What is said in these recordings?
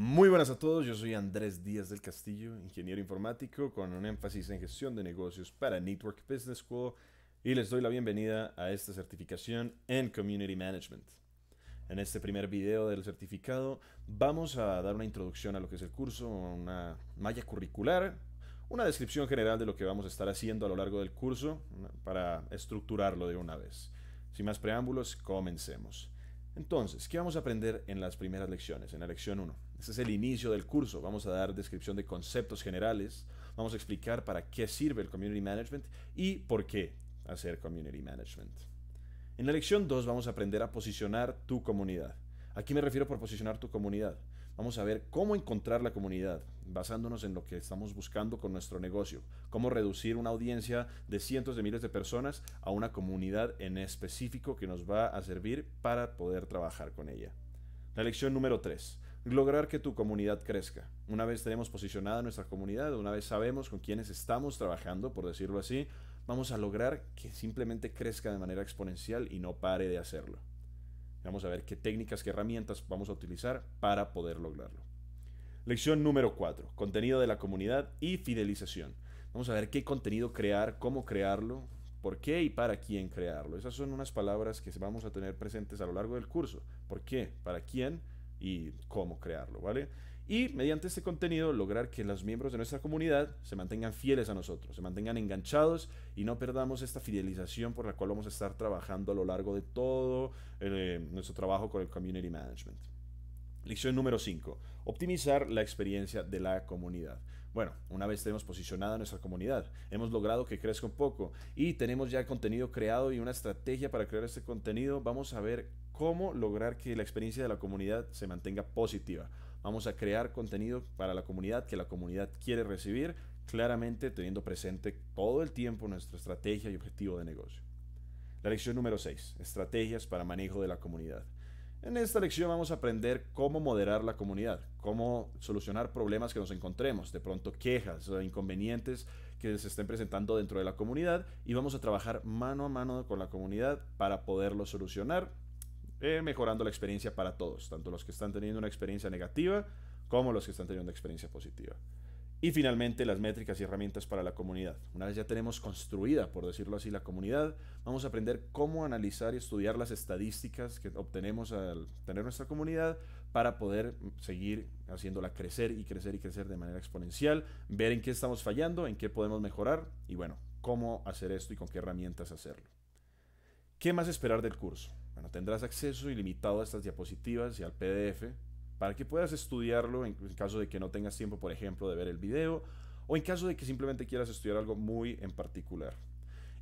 Muy buenas a todos, yo soy Andrés Díaz del Castillo, ingeniero informático con un énfasis en gestión de negocios para Network Business School y les doy la bienvenida a esta certificación en Community Management. En este primer video del certificado vamos a dar una introducción a lo que es el curso, una malla curricular, una descripción general de lo que vamos a estar haciendo a lo largo del curso para estructurarlo de una vez. Sin más preámbulos, comencemos. Entonces, ¿qué vamos a aprender en las primeras lecciones? En la lección 1. Este es el inicio del curso. Vamos a dar descripción de conceptos generales. Vamos a explicar para qué sirve el Community Management y por qué hacer Community Management. En la lección 2 vamos a aprender a posicionar tu comunidad. Aquí me refiero por posicionar tu comunidad. Vamos a ver cómo encontrar la comunidad, basándonos en lo que estamos buscando con nuestro negocio, cómo reducir una audiencia de cientos de miles de personas a una comunidad en específico que nos va a servir para poder trabajar con ella. La lección número 3. Lograr que tu comunidad crezca. Una vez tenemos posicionada nuestra comunidad, una vez sabemos con quiénes estamos trabajando, por decirlo así, vamos a lograr que simplemente crezca de manera exponencial y no pare de hacerlo. Vamos a ver qué técnicas, qué herramientas vamos a utilizar para poder lograrlo. Lección número 4, contenido de la comunidad y fidelización. Vamos a ver qué contenido crear, cómo crearlo, por qué y para quién crearlo. Esas son unas palabras que vamos a tener presentes a lo largo del curso. ¿Por qué? ¿Para quién? y cómo crearlo, ¿vale? Y mediante este contenido lograr que los miembros de nuestra comunidad se mantengan fieles a nosotros, se mantengan enganchados y no perdamos esta fidelización por la cual vamos a estar trabajando a lo largo de todo eh, nuestro trabajo con el Community Management. Lección número 5. Optimizar la experiencia de la comunidad. Bueno, una vez tenemos posicionada nuestra comunidad, hemos logrado que crezca un poco y tenemos ya contenido creado y una estrategia para crear este contenido, vamos a ver cómo lograr que la experiencia de la comunidad se mantenga positiva. Vamos a crear contenido para la comunidad que la comunidad quiere recibir, claramente teniendo presente todo el tiempo nuestra estrategia y objetivo de negocio. La lección número 6, estrategias para manejo de la comunidad. En esta lección vamos a aprender cómo moderar la comunidad, cómo solucionar problemas que nos encontremos, de pronto quejas o inconvenientes que se estén presentando dentro de la comunidad y vamos a trabajar mano a mano con la comunidad para poderlo solucionar eh, mejorando la experiencia para todos, tanto los que están teniendo una experiencia negativa como los que están teniendo una experiencia positiva. Y finalmente, las métricas y herramientas para la comunidad. Una vez ya tenemos construida, por decirlo así, la comunidad, vamos a aprender cómo analizar y estudiar las estadísticas que obtenemos al tener nuestra comunidad para poder seguir haciéndola crecer y crecer y crecer de manera exponencial, ver en qué estamos fallando, en qué podemos mejorar y bueno, cómo hacer esto y con qué herramientas hacerlo. ¿Qué más esperar del curso? tendrás acceso ilimitado a estas diapositivas y al PDF para que puedas estudiarlo en caso de que no tengas tiempo, por ejemplo, de ver el video o en caso de que simplemente quieras estudiar algo muy en particular.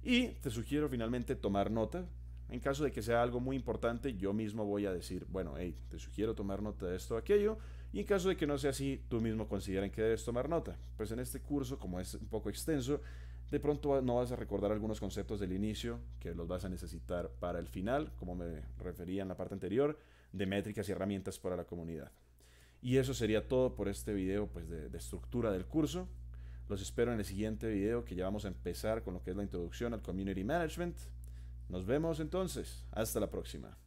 Y te sugiero finalmente tomar nota. En caso de que sea algo muy importante, yo mismo voy a decir, bueno, hey, te sugiero tomar nota de esto o aquello. Y en caso de que no sea así, tú mismo consideren que debes tomar nota. Pues en este curso, como es un poco extenso, de pronto no vas a recordar algunos conceptos del inicio que los vas a necesitar para el final, como me refería en la parte anterior, de métricas y herramientas para la comunidad. Y eso sería todo por este video pues, de, de estructura del curso. Los espero en el siguiente video que ya vamos a empezar con lo que es la introducción al Community Management. Nos vemos entonces. Hasta la próxima.